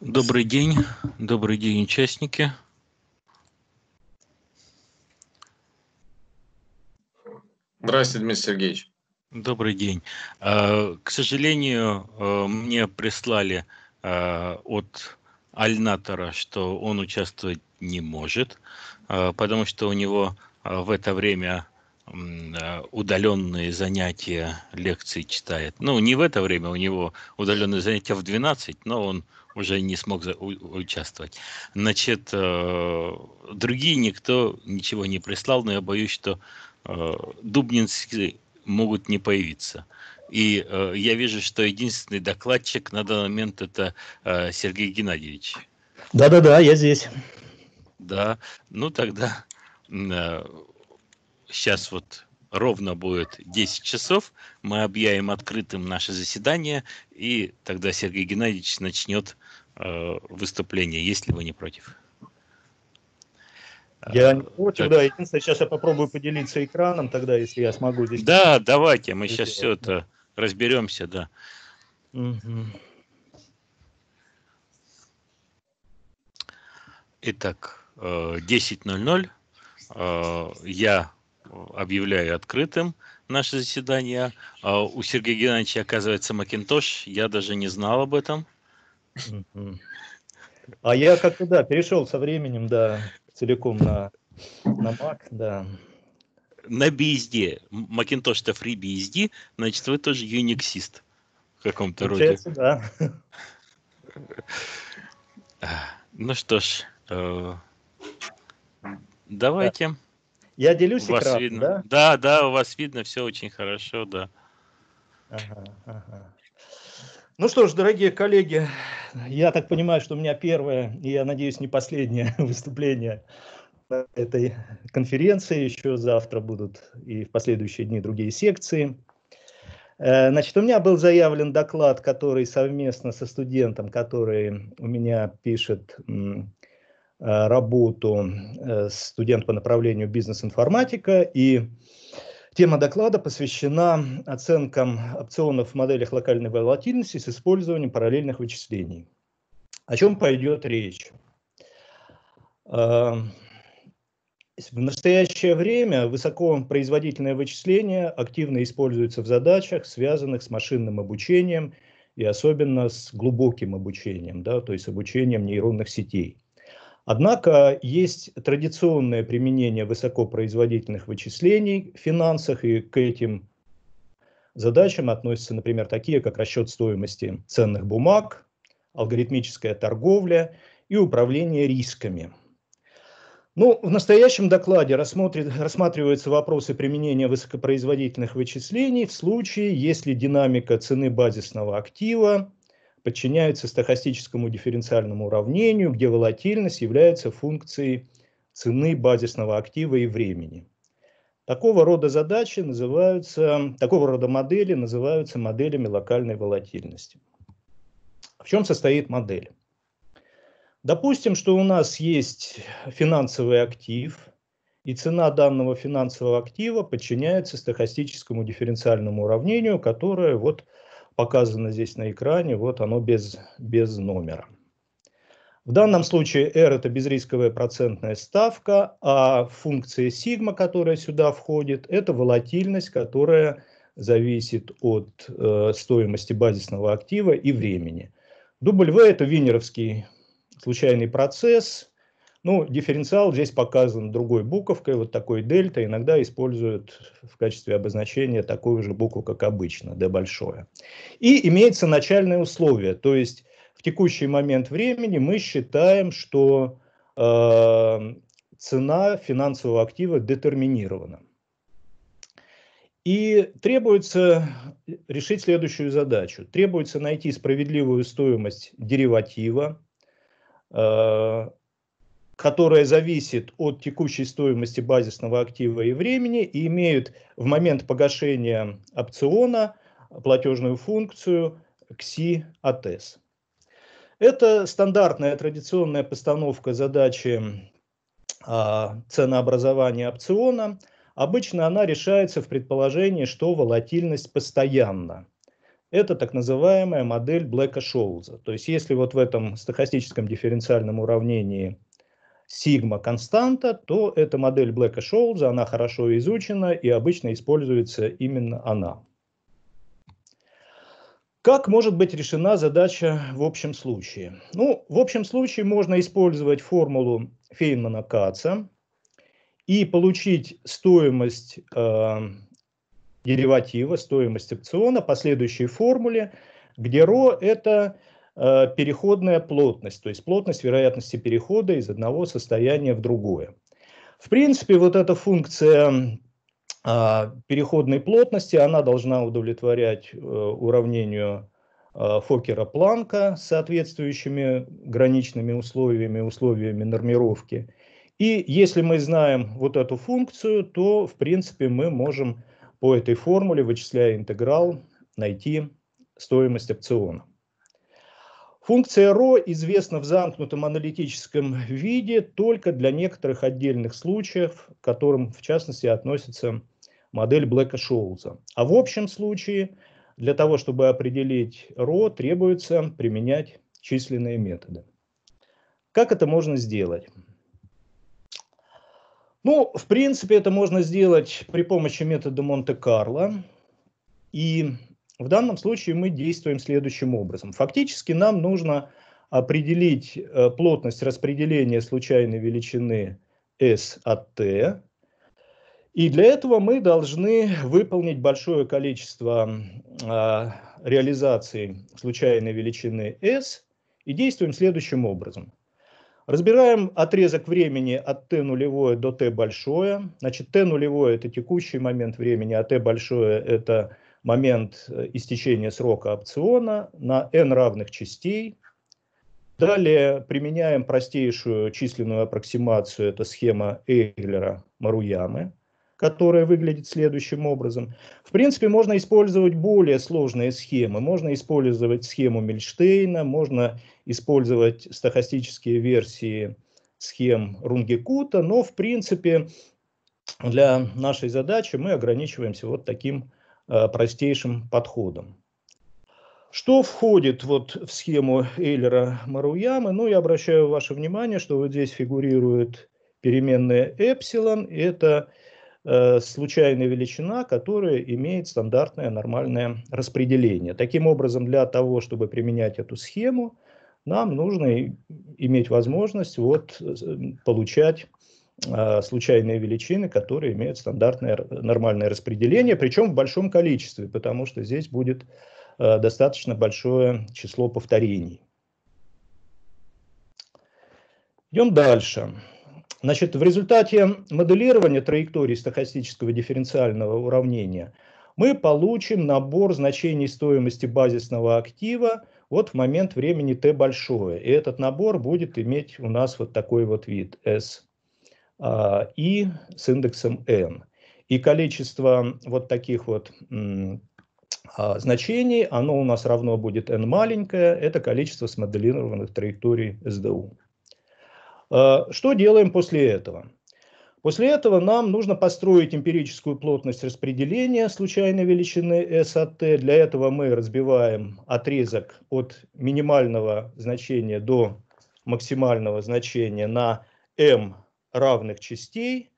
Добрый день, добрый день, участники. Здравствуйте, Дмитрий Сергеевич. Добрый день. А, к сожалению, а, мне прислали а, от Альнатора, что он участвовать не может, потому что у него в это время удаленные занятия, лекции читает. Ну, не в это время, у него удаленные занятия в 12, но он уже не смог за, у, участвовать. Значит, э, другие никто ничего не прислал, но я боюсь, что э, Дубнинские могут не появиться. И э, я вижу, что единственный докладчик на данный момент это э, Сергей Геннадьевич. Да-да-да, я здесь. Да, ну тогда э, сейчас вот ровно будет 10 часов, мы объявим открытым наше заседание, и тогда Сергей Геннадьевич начнет э, выступление, если вы не против. Я э, не против, так. да. Единственное, сейчас я попробую поделиться экраном тогда, если я смогу здесь. Да, давайте, мы сейчас все это разберемся, да. Угу. Итак, 10.00. Э, э, я объявляю открытым наше заседание. А у Сергея Геннадьевича, оказывается, Макинтош. Я даже не знал об этом. А я как-то, да, перешел со временем, да, целиком на, на Mac, да. На BSD. Макинтош-то FreeBSD, значит, вы тоже юниксист в каком-то роде. да. Ну что ж, э, давайте... Да. Я делюсь у экраном, видно. да? Да, да, у вас видно все очень хорошо, да. Ага, ага. Ну что ж, дорогие коллеги, я так понимаю, что у меня первое, и я надеюсь, не последнее выступление на этой конференции. Еще завтра будут и в последующие дни другие секции. Э, значит, у меня был заявлен доклад, который совместно со студентом, который у меня пишет Э, работу э, студент по направлению бизнес-информатика, и тема доклада посвящена оценкам опционов в моделях локальной волатильности с использованием параллельных вычислений. О чем пойдет речь? Эм, в настоящее время высокопроизводительное вычисление активно используется в задачах, связанных с машинным обучением и особенно с глубоким обучением, да, то есть обучением нейронных сетей. Однако есть традиционное применение высокопроизводительных вычислений в финансах, и к этим задачам относятся, например, такие, как расчет стоимости ценных бумаг, алгоритмическая торговля и управление рисками. Ну, в настоящем докладе рассматриваются вопросы применения высокопроизводительных вычислений в случае, если динамика цены базисного актива подчиняются стохастическому дифференциальному уравнению, где волатильность является функцией цены базисного актива и времени. Такого рода задачи называются, такого рода модели называются моделями локальной волатильности. В чем состоит модель? Допустим, что у нас есть финансовый актив, и цена данного финансового актива подчиняется стохастическому дифференциальному уравнению, которое вот показано здесь на экране, вот оно без, без номера. В данном случае R это безрисковая процентная ставка, а функция сигма, которая сюда входит, это волатильность, которая зависит от э, стоимости базисного актива и времени. w это винеровский случайный процесс, ну, дифференциал здесь показан другой буковкой, вот такой дельта. Иногда используют в качестве обозначения такую же букву, как обычно, d большое. И имеется начальное условие, то есть в текущий момент времени мы считаем, что э, цена финансового актива детерминирована. И требуется решить следующую задачу. Требуется найти справедливую стоимость дериватива, э, которая зависит от текущей стоимости базисного актива и времени и имеют в момент погашения опциона платежную функцию КСИ АТС. Это стандартная традиционная постановка задачи а, ценообразования опциона. Обычно она решается в предположении, что волатильность постоянна. Это так называемая модель Блэка-Шоулза. То есть если вот в этом стохастическом дифференциальном уравнении сигма константа, то эта модель Блэка Шоулза, она хорошо изучена и обычно используется именно она. Как может быть решена задача в общем случае? Ну, в общем случае можно использовать формулу фейнмана каца и получить стоимость э, дериватива, стоимость опциона по следующей формуле, где ро это Э, переходная плотность, то есть плотность вероятности перехода из одного состояния в другое. В принципе, вот эта функция э, переходной плотности, она должна удовлетворять э, уравнению Фокера-Планка с соответствующими граничными условиями, условиями нормировки. И если мы знаем вот эту функцию, то, в принципе, мы можем по этой формуле, вычисляя интеграл, найти стоимость опциона. Функция ро известна в замкнутом аналитическом виде только для некоторых отдельных случаев, к которым в частности относится модель Блэка Шоуза. А в общем случае для того, чтобы определить ро, требуется применять численные методы. Как это можно сделать? Ну, в принципе, это можно сделать при помощи метода Монте-Карло. И в данном случае мы действуем следующим образом. Фактически нам нужно определить э, плотность распределения случайной величины S от T. И для этого мы должны выполнить большое количество а, реализаций случайной величины S и действуем следующим образом. Разбираем отрезок времени от t нулевое до t большое. Значит, t нулевое – это текущий момент времени, а t большое – это момент э, истечения срока опциона на n равных частей. Далее применяем простейшую численную аппроксимацию, это схема Эйлера Маруямы, которая выглядит следующим образом. В принципе, можно использовать более сложные схемы. Можно использовать схему Мельштейна, можно использовать стохастические версии схем Рунгекута, но, в принципе, для нашей задачи мы ограничиваемся вот таким Э, простейшим подходом. Что входит вот в схему Эйлера Маруямы? Ну, я обращаю ваше внимание, что вот здесь фигурирует переменная эпсилон. Это э, случайная величина, которая имеет стандартное нормальное распределение. Таким образом, для того, чтобы применять эту схему, нам нужно иметь возможность вот, э, получать Э, случайные величины, которые имеют стандартное нормальное распределение, причем в большом количестве, потому что здесь будет э, достаточно большое число повторений. Идем дальше. Значит, в результате моделирования траектории стохастического дифференциального уравнения мы получим набор значений стоимости базисного актива вот в момент времени t большое. И этот набор будет иметь у нас вот такой вот вид S а, и с индексом N. И количество вот таких вот а, значений, оно у нас равно будет n маленькое, это количество смоделированных траекторий СДУ. А, что делаем после этого? После этого нам нужно построить эмпирическую плотность распределения случайной величины S от T. Для этого мы разбиваем отрезок от минимального значения до максимального значения на m равных частей.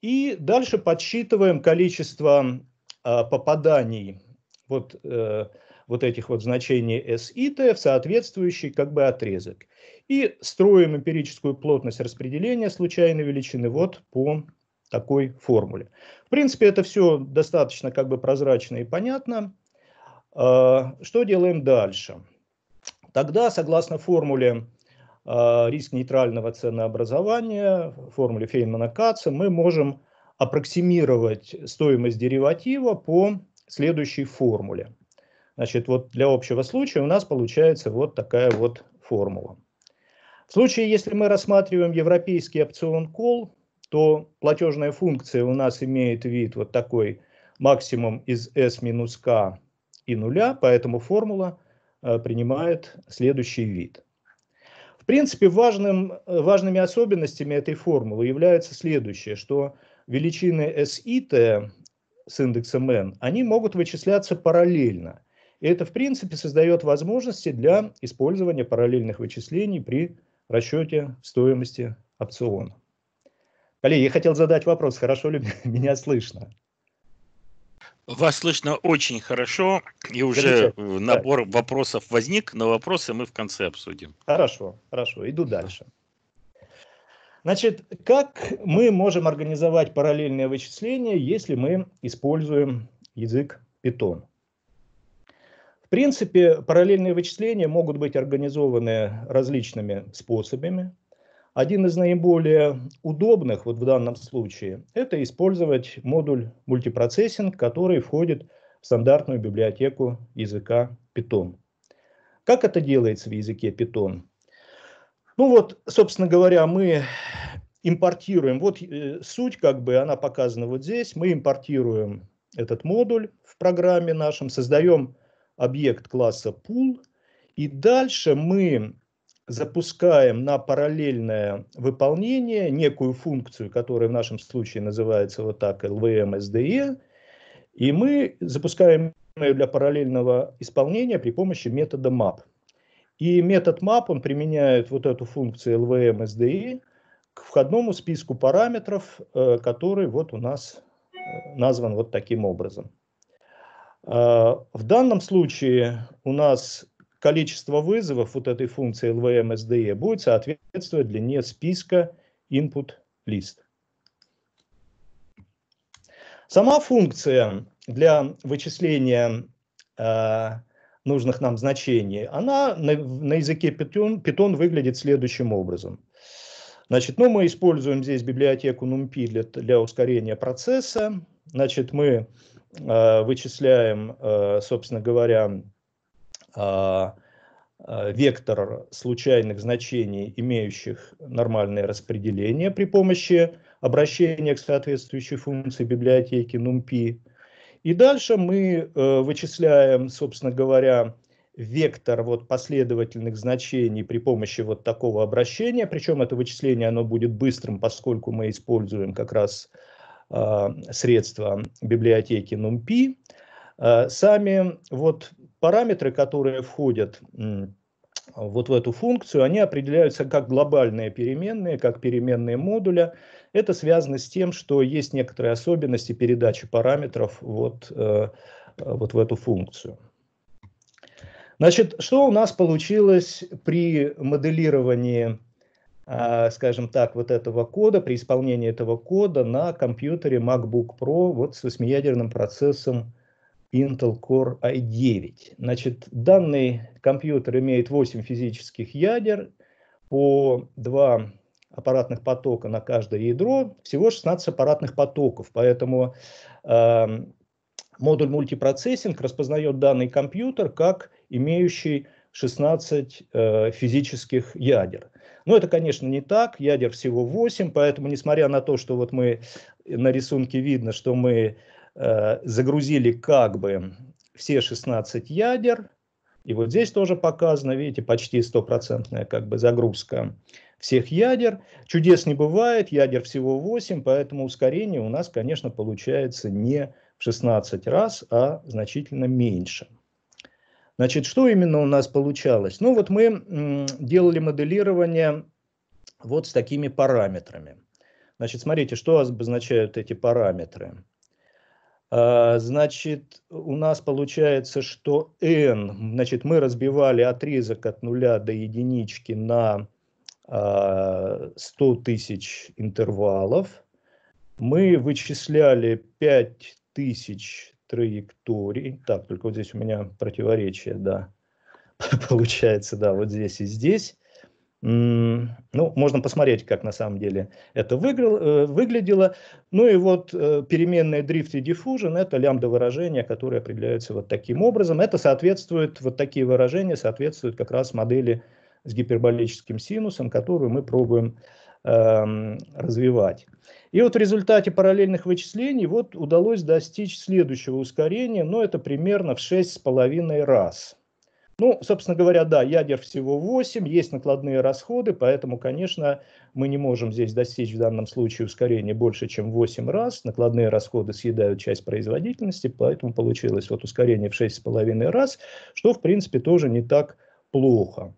И дальше подсчитываем количество э, попаданий вот, э, вот этих вот значений S и T в соответствующий как бы отрезок. И строим эмпирическую плотность распределения случайной величины вот по такой формуле. В принципе, это все достаточно как бы прозрачно и понятно. Э, что делаем дальше? Тогда, согласно формуле а, риск нейтрального ценообразования в формуле Фейнмана-Каца мы можем аппроксимировать стоимость дериватива по следующей формуле. Значит, вот для общего случая у нас получается вот такая вот формула. В случае, если мы рассматриваем европейский опцион кол, то платежная функция у нас имеет вид вот такой максимум из S минус K и нуля, поэтому формула э, принимает следующий вид – принципе, важным, э, важными особенностями этой формулы является следующее, что величины SIT с индексом N, они могут вычисляться параллельно. И это, в принципе, создает возможности для использования параллельных вычислений при расчете стоимости опциона. Коллеги, я хотел задать вопрос, хорошо ли меня слышно? Вас слышно очень хорошо, и уже набор да. вопросов возник, но вопросы мы в конце обсудим. Хорошо, хорошо, иду дальше. Значит, как мы можем организовать параллельное вычисление, если мы используем язык Python? В принципе, параллельные вычисления могут быть организованы различными способами. Один из наиболее удобных вот в данном случае – это использовать модуль мультипроцессинг, который входит в стандартную библиотеку языка Python. Как это делается в языке Python? Ну вот, собственно говоря, мы импортируем, вот э, суть как бы, она показана вот здесь, мы импортируем этот модуль в программе нашем, создаем объект класса pool, и дальше мы запускаем на параллельное выполнение некую функцию, которая в нашем случае называется вот так LVM SDE, и мы запускаем ее для параллельного исполнения при помощи метода map. И метод map, он применяет вот эту функцию LVM SDE к входному списку параметров, э, который вот у нас э, назван вот таким образом. Э, в данном случае у нас количество вызовов вот этой функции LVM SDE будет соответствовать длине списка input list. Сама функция для вычисления э, нужных нам значений, она на, на языке Python, Python выглядит следующим образом. Значит, ну, мы используем здесь библиотеку NumPy для, для ускорения процесса. Значит, мы э, вычисляем, э, собственно говоря, а, а, вектор случайных значений, имеющих нормальное распределение при помощи обращения к соответствующей функции библиотеки NumPy. И дальше мы э, вычисляем, собственно говоря, вектор вот последовательных значений при помощи вот такого обращения. Причем это вычисление оно будет быстрым, поскольку мы используем как раз а, средства библиотеки NumPy. Сами вот параметры, которые входят вот в эту функцию, они определяются как глобальные переменные, как переменные модуля. Это связано с тем, что есть некоторые особенности передачи параметров вот, э, вот в эту функцию. Значит, что у нас получилось при моделировании, а, скажем так, вот этого кода, при исполнении этого кода на компьютере MacBook Pro вот с восьмиядерным процессом Intel Core i9. Значит, данный компьютер имеет 8 физических ядер, по 2 аппаратных потока на каждое ядро, всего 16 аппаратных потоков, поэтому э, модуль мультипроцессинг распознает данный компьютер как имеющий 16 э, физических ядер. Но это, конечно, не так, ядер всего 8, поэтому, несмотря на то, что вот мы на рисунке видно, что мы Э, загрузили как бы все 16 ядер, и вот здесь тоже показано, видите, почти стопроцентная как бы загрузка всех ядер. Чудес не бывает, ядер всего 8, поэтому ускорение у нас, конечно, получается не в 16 раз, а значительно меньше. Значит, что именно у нас получалось? Ну вот мы делали моделирование вот с такими параметрами. Значит, смотрите, что обозначают эти параметры. А, значит, у нас получается, что n, значит, мы разбивали отрезок от нуля до единички на 100 а, тысяч интервалов. Мы вычисляли 5 тысяч траекторий. Так, только вот здесь у меня противоречие, да, получается, да, вот здесь и здесь. Ну, можно посмотреть, как на самом деле это э, выглядело. Ну и вот э, переменные drift и diffusion – это лямбда-выражения, которые определяются вот таким образом. Это соответствует, вот такие выражения соответствуют как раз модели с гиперболическим синусом, которую мы пробуем эм, развивать. И вот в результате параллельных вычислений вот удалось достичь следующего ускорения, но это примерно в 6,5 раз – ну, собственно говоря, да, ядер всего 8, есть накладные расходы, поэтому, конечно, мы не можем здесь достичь в данном случае ускорения больше, чем 8 раз. Накладные расходы съедают часть производительности, поэтому получилось вот ускорение в 6,5 раз, что, в принципе, тоже не так плохо.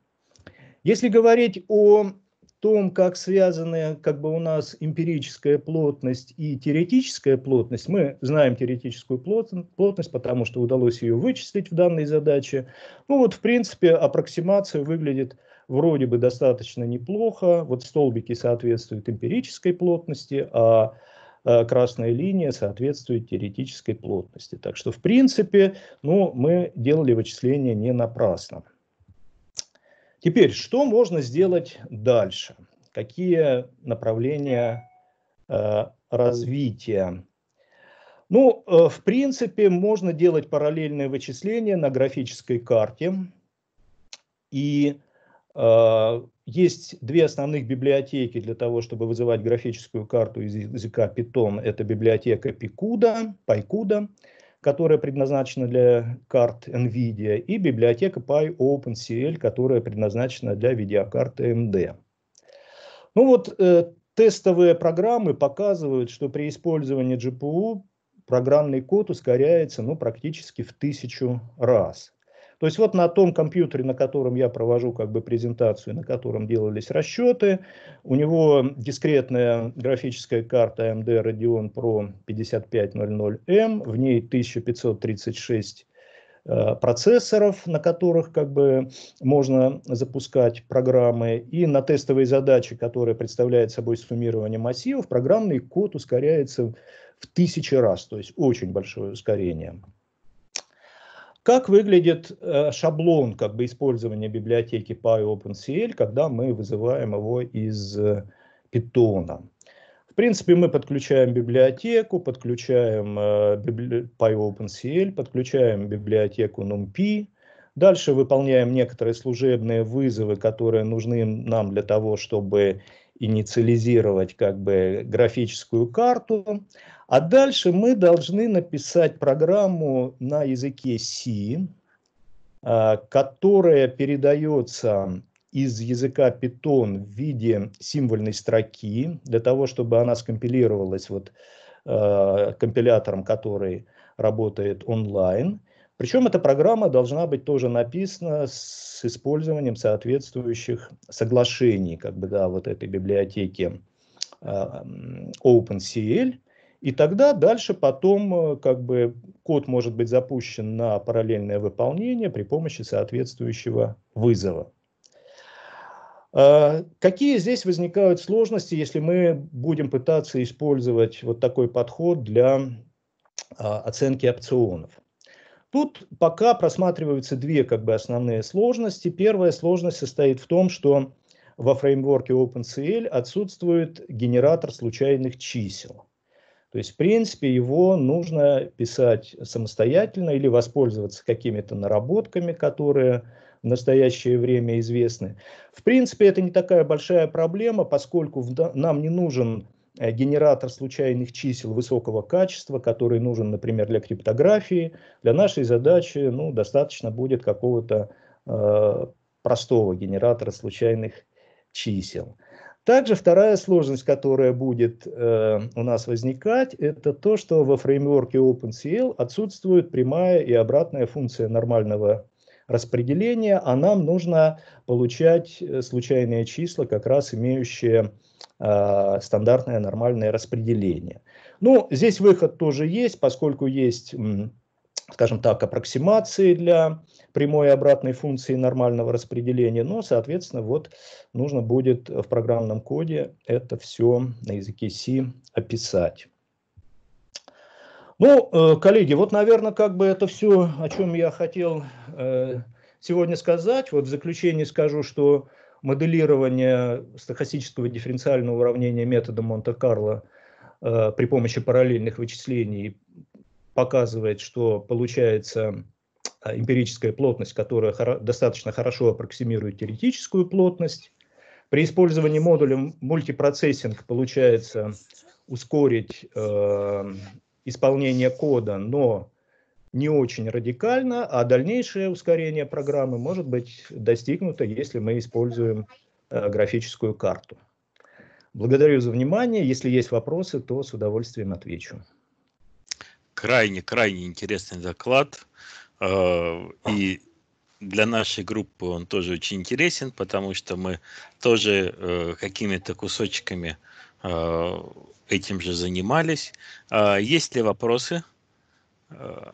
Если говорить о том, как связаны как бы у нас эмпирическая плотность и теоретическая плотность. Мы знаем теоретическую плотность, потому что удалось ее вычислить в данной задаче. Ну вот, в принципе, аппроксимация выглядит вроде бы достаточно неплохо. Вот столбики соответствуют эмпирической плотности, а, а красная линия соответствует теоретической плотности. Так что, в принципе, ну, мы делали вычисления не напрасно. Теперь, что можно сделать дальше? Какие направления э, развития? Ну, э, в принципе, можно делать параллельные вычисления на графической карте. И э, есть две основных библиотеки для того, чтобы вызывать графическую карту из языка Python. Это библиотека Picuda, PyCuda которая предназначена для карт NVIDIA, и библиотека PyOpenCL, которая предназначена для видеокарт AMD. Ну вот, э, тестовые программы показывают, что при использовании GPU программный код ускоряется ну, практически в тысячу раз. То есть вот на том компьютере, на котором я провожу как бы презентацию, на котором делались расчеты, у него дискретная графическая карта AMD Radeon Pro 5500M, в ней 1536 э, процессоров, на которых как бы можно запускать программы, и на тестовые задачи, которые представляют собой суммирование массивов, программный код ускоряется в тысячи раз, то есть очень большое ускорение. Как выглядит э, шаблон как бы, использования библиотеки PyOpenCL, когда мы вызываем его из э, питона? В принципе, мы подключаем библиотеку, подключаем э, PyOpenCL, подключаем библиотеку NumPy, Дальше выполняем некоторые служебные вызовы, которые нужны нам для того, чтобы инициализировать как бы графическую карту, а дальше мы должны написать программу на языке C, а, которая передается из языка Python в виде символьной строки, для того, чтобы она скомпилировалась вот а, компилятором, который работает онлайн – причем эта программа должна быть тоже написана с использованием соответствующих соглашений, как бы, да, вот этой библиотеки а, OpenCL, и тогда дальше потом э, как бы код может быть запущен на параллельное выполнение при помощи соответствующего вызова. А, какие здесь возникают сложности, если мы будем пытаться использовать вот такой подход для а, оценки опционов? Тут пока просматриваются две как бы, основные сложности. Первая сложность состоит в том, что во фреймворке OpenCL отсутствует генератор случайных чисел. То есть, в принципе, его нужно писать самостоятельно или воспользоваться какими-то наработками, которые в настоящее время известны. В принципе, это не такая большая проблема, поскольку нам не нужен Э, генератор случайных чисел высокого качества, который нужен, например, для криптографии. Для нашей задачи ну, достаточно будет какого-то э, простого генератора случайных чисел. Также вторая сложность, которая будет э, у нас возникать, это то, что во фреймворке OpenCL отсутствует прямая и обратная функция нормального распределение, а нам нужно получать э, случайные числа, как раз имеющие э, стандартное нормальное распределение. Ну, здесь выход тоже есть, поскольку есть, скажем так, аппроксимации для прямой и обратной функции нормального распределения, но, соответственно, вот нужно будет в программном коде это все на языке C описать. Ну, э, коллеги, вот, наверное, как бы это все, о чем я хотел э, сегодня сказать. Вот в заключение скажу, что моделирование стохастического дифференциального уравнения методом Монте-Карло э, при помощи параллельных вычислений показывает, что получается эмпирическая плотность, которая достаточно хорошо аппроксимирует теоретическую плотность. При использовании модуля мультипроцессинг получается ускорить исполнение кода, но не очень радикально, а дальнейшее ускорение программы может быть достигнуто, если мы используем э, графическую карту. Благодарю за внимание. Если есть вопросы, то с удовольствием отвечу. Крайне-крайне интересный доклад. Э, и для нашей группы он тоже очень интересен, потому что мы тоже э, какими-то кусочками э, Э, этим же занимались. А есть ли вопросы? Э,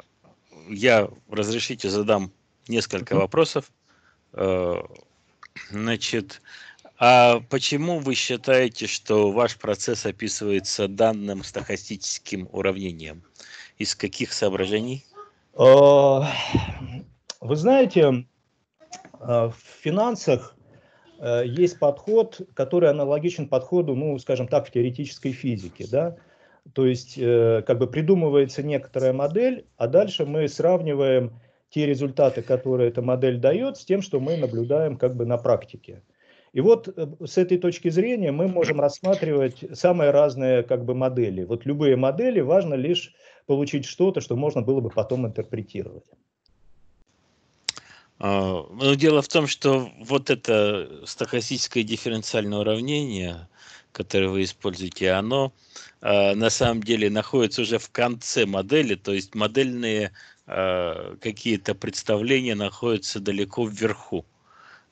я, разрешите, задам несколько вопросов. Э, значит, а почему вы считаете, что ваш процесс описывается данным стохастическим уравнением? Из каких соображений? Вы знаете, в финансах Э, есть подход, который аналогичен подходу, ну, скажем так, в теоретической физике, да, то есть э, как бы придумывается некоторая модель, а дальше мы сравниваем те результаты, которые эта модель дает, с тем, что мы наблюдаем как бы на практике. И вот э, с этой точки зрения мы можем рассматривать самые разные как бы модели. Вот любые модели, важно лишь получить что-то, что можно было бы потом интерпретировать. А, Но ну, дело в том, что вот это стохастическое дифференциальное уравнение, которое вы используете, оно а, на самом деле находится уже в конце модели, то есть модельные а, какие-то представления находятся далеко вверху,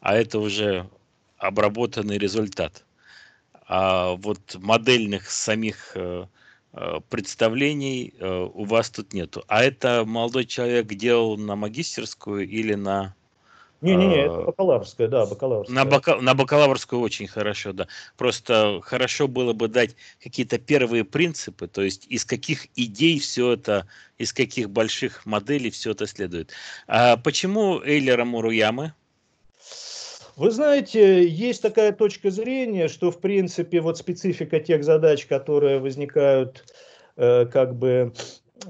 а это уже обработанный результат. А вот модельных самих э, Э, представлений э, у вас тут нету. А это молодой человек делал на магистерскую или на... Не-не-не, э, это бакалаврская, да, бакалаврская. На, бака, на бакалаврскую очень хорошо, да. Просто хорошо было бы дать какие-то первые принципы, то есть из каких идей все это, из каких больших моделей все это следует. А почему Эйлера Муруямы? Вы знаете, есть такая точка зрения, что, в принципе, вот специфика тех задач, которые возникают э, как бы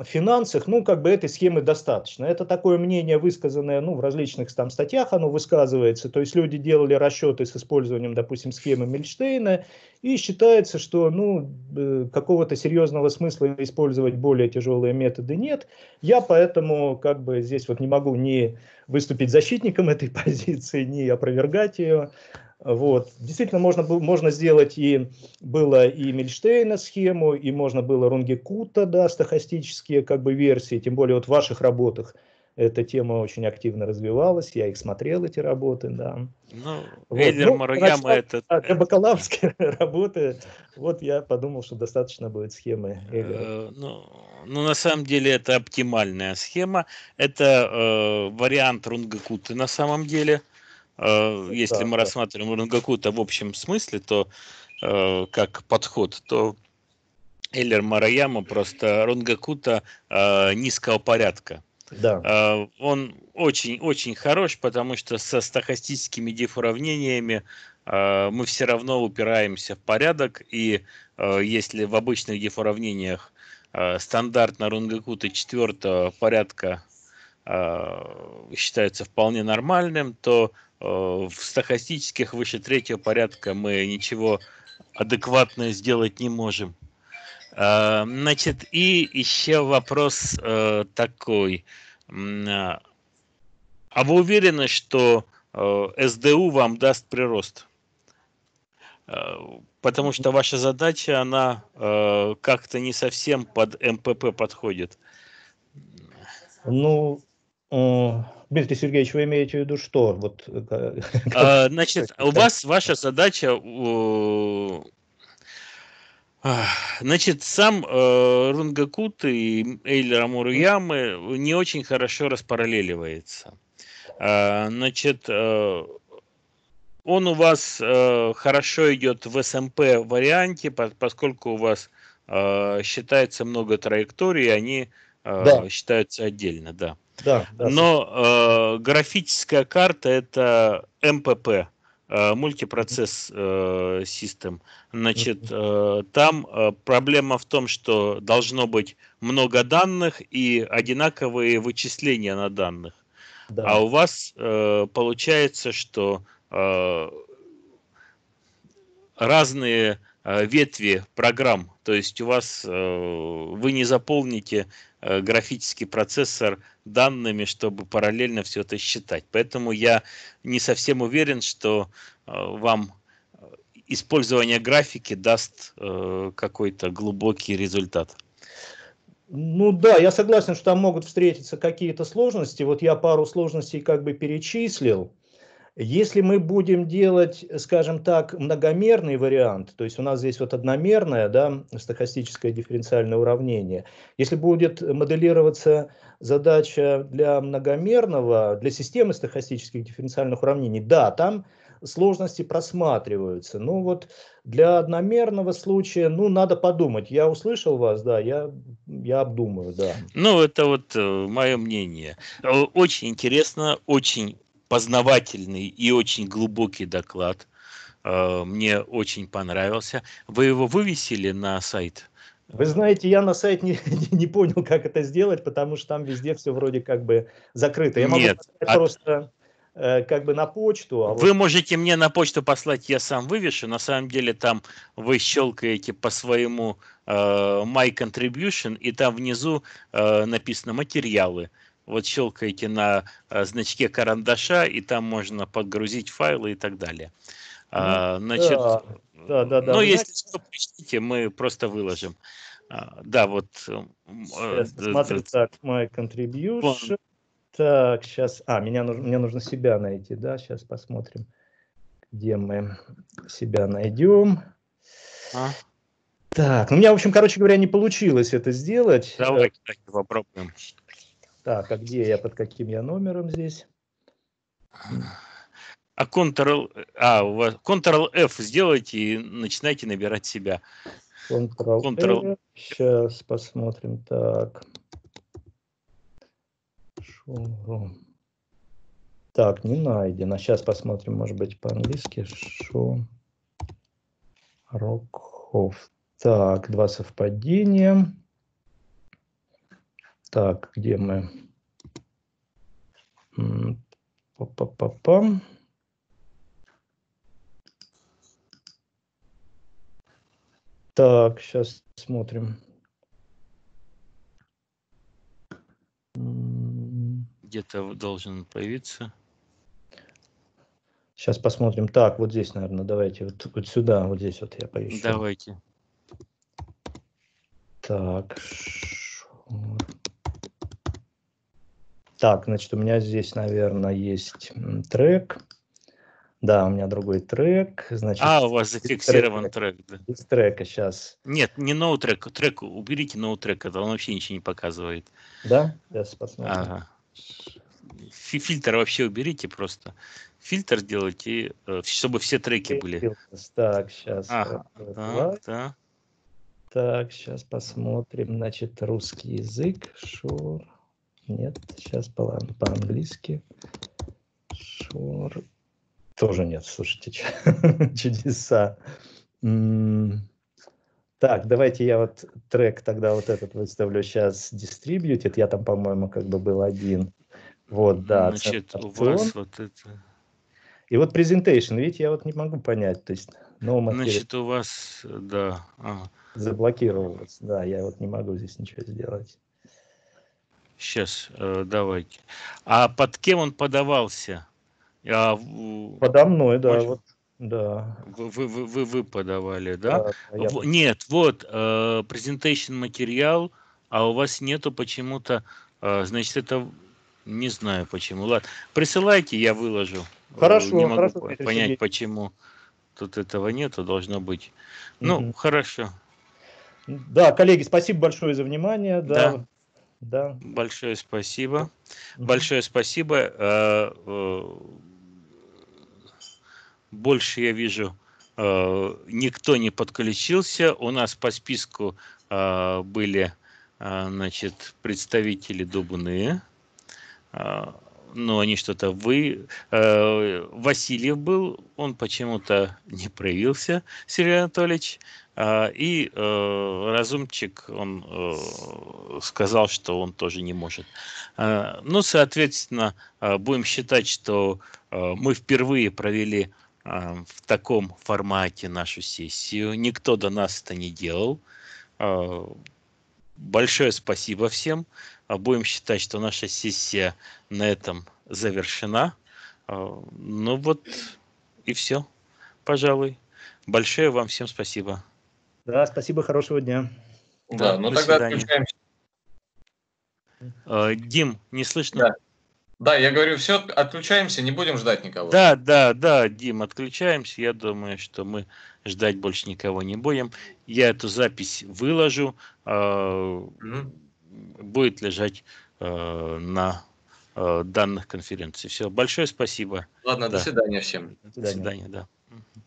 финансах, ну, как бы этой схемы достаточно. Это такое мнение, высказанное, ну, в различных там статьях оно высказывается, то есть люди делали расчеты с использованием, допустим, схемы Мильштейна, и считается, что, ну, э, какого-то серьезного смысла использовать более тяжелые методы нет. Я поэтому, как бы, здесь вот не могу ни выступить защитником этой позиции, ни опровергать ее. Вот. Действительно, можно, можно сделать и было и Мельштейна схему, и можно было Рунгекута, да, стахастические как бы версии, тем более вот в ваших работах эта тема очень активно развивалась, я их смотрел, эти работы, да. Ну, вот. Эйлер, ну, Мараяма это... А, для э, бакалаврской работы, вот я подумал, что достаточно будет схемы э, Ну, ну, на самом деле это оптимальная схема, это э, вариант Рунгакуты на самом деле, Э, если да, мы да. рассматриваем Рангакута в общем смысле, то э, как подход, то Эллер Мараяма просто рунгакута э, низкого порядка. Да. Э, он очень-очень хорош, потому что со стахастическими дифуравнениями э, мы все равно упираемся в порядок, и э, если в обычных дифуравнениях э, стандарт рунгакута четвертого порядка э, считается вполне нормальным, то Э, в стахастических выше третьего порядка мы ничего адекватное сделать не можем. Э, значит, и еще вопрос э, такой. А вы уверены, что СДУ вам даст прирост? Потому что ваша задача, она как-то не совсем под МПП подходит. Ну, Дмитрий Сергеевич, вы имеете в виду что? Вот, э, а, значит, у вас ваша задача, значит, сам э, Рунгакут и Эйль Рамуруямы не очень хорошо распараллеливается. А, значит, э, он у вас хорошо идет в СМП эм варианте, поскольку у вас считается много траекторий, они да. Э, считаются отдельно, да. Да, да. Но э, графическая карта это МПП, э, мультипроцесс э, систем. Значит, э, там э, проблема в том, что должно быть много данных и одинаковые вычисления на данных. Да. А у вас получается, что разные Э, ветви программ. То есть у вас э, вы не заполните э, графический процессор данными, чтобы параллельно все это считать. Поэтому я не совсем уверен, что вам использование графики даст какой-то глубокий результат. Ну да, я согласен, что там могут встретиться какие-то сложности. Вот я пару сложностей как бы перечислил. Э, если мы будем делать, скажем так, многомерный вариант, то есть у нас здесь вот одномерное да, стохастическое дифференциальное уравнение, если будет моделироваться задача для многомерного, для системы стохастических дифференциальных уравнений, да, там сложности просматриваются. Ну вот для одномерного случая, ну надо подумать. Я услышал вас, да, я, я обдумаю, да. Ну это вот э, мое мнение. Э, очень интересно, очень познавательный и очень глубокий доклад. Э, мне очень понравился. Вы его вывесили на сайт? Вы знаете, я на сайт не, не понял, как это сделать, потому что там везде все вроде как бы закрыто. Я могу Нет, от... А просто э, как бы на почту. А вы вот... можете мне на почту послать, я сам вывешу. На самом деле там вы щелкаете по своему э, My Contribution, и там внизу э, написано материалы. Э, вот щелкаете на э, значке карандаша, и там можно подгрузить файлы и так далее. А, значит, да, да, да, да. Ну, если что, пришлите, мы просто выложим. А, да, вот. Э, э, сейчас смотрю, так, my contribution. Он... Так, сейчас. А, меня, мне нужно себя найти, да? Сейчас посмотрим, где мы себя найдем. А? Так, ну у меня, в общем, короче говоря, не получилось это сделать. Давайте попробуем. Так, а где я, под каким я номером здесь? А Ctrl, а, у вас Ctrl F сделайте и начинайте набирать себя. Ctrl, Ctrl F. Сейчас посмотрим. Так. Шоурум. Так, не найдено. Сейчас посмотрим, может быть, по-английски. Шо. Рокхоф. Так, два совпадения. Так, где мы? Па-па-па-пам. Так, сейчас смотрим. Где-то должен появиться. Сейчас посмотрим. Так, вот здесь, наверное, давайте вот, вот сюда, вот здесь вот я поищу. Давайте. Так, Так, значит, у меня здесь, наверное, есть трек. Да, у меня другой трек. Значит, а, у вас зафиксирован трек. трек да. Из трека сейчас. Нет, не ноутрек, трек, уберите ноутрек, это он вообще ничего не показывает. Да? Сейчас посмотрим. Ага. Фильтр вообще уберите просто. Фильтр делайте, э, чтобы все треки э, были. Так, сейчас. Ага, так, да. так, сейчас посмотрим. Значит, русский язык. Шур. Нет, сейчас по-английски. Шор. Тоже нет, слушайте, чудеса. Так, давайте я вот трек тогда вот этот выставлю сейчас Distributed. Я там, по-моему, как бы был один. Вот, да. Значит, у вас вот это... И вот presentation, видите, я вот не могу понять, то есть... No material. Значит, у вас, э, да. А. Заблокировалось, да, я вот не могу здесь ничего сделать. Сейчас, э, давайте. А под кем он подавался? А, Подо мной, да. Вот, да. Вы, вы, вы, вы подавали, да? да я... Нет, вот, презентейшн э, материал, а у вас нету почему-то, э, значит, это не знаю почему. Ладно, присылайте, я выложу. Хорошо, не могу хорошо, понять, решили. почему тут этого нету, должно быть. Ну, угу. хорошо. Да, коллеги, спасибо большое за внимание. Да. да. Да. Большое спасибо. Большое спасибо. Э, э, больше я вижу, э, никто не подключился. У нас по списку были значит, представители Дубны, но они что-то вы... Васильев был, он почему-то не проявился, Сергей Анатольевич. А, и э, разумчик, он э, сказал, что он тоже не может. Э, ну, соответственно, э, будем считать, что э, мы впервые провели э, в таком формате нашу сессию. Никто до нас это не делал. Э, большое спасибо всем. Будем считать, что наша сессия на этом завершена. Э, ну вот и все, пожалуй. Большое вам всем спасибо. Да, спасибо, хорошего дня. Да, да ну тогда свидания. отключаемся. Э, Дим, не слышно? Да. Да, я говорю, все, отключаемся, не будем ждать никого. Да, да, да, Дим, отключаемся. Я думаю, что мы ждать больше никого не будем. Я эту запись выложу. Э, угу. Будет лежать э, на э, данных конференции. Все, большое спасибо. Ладно, да. до свидания всем. До свидания, до свидания да.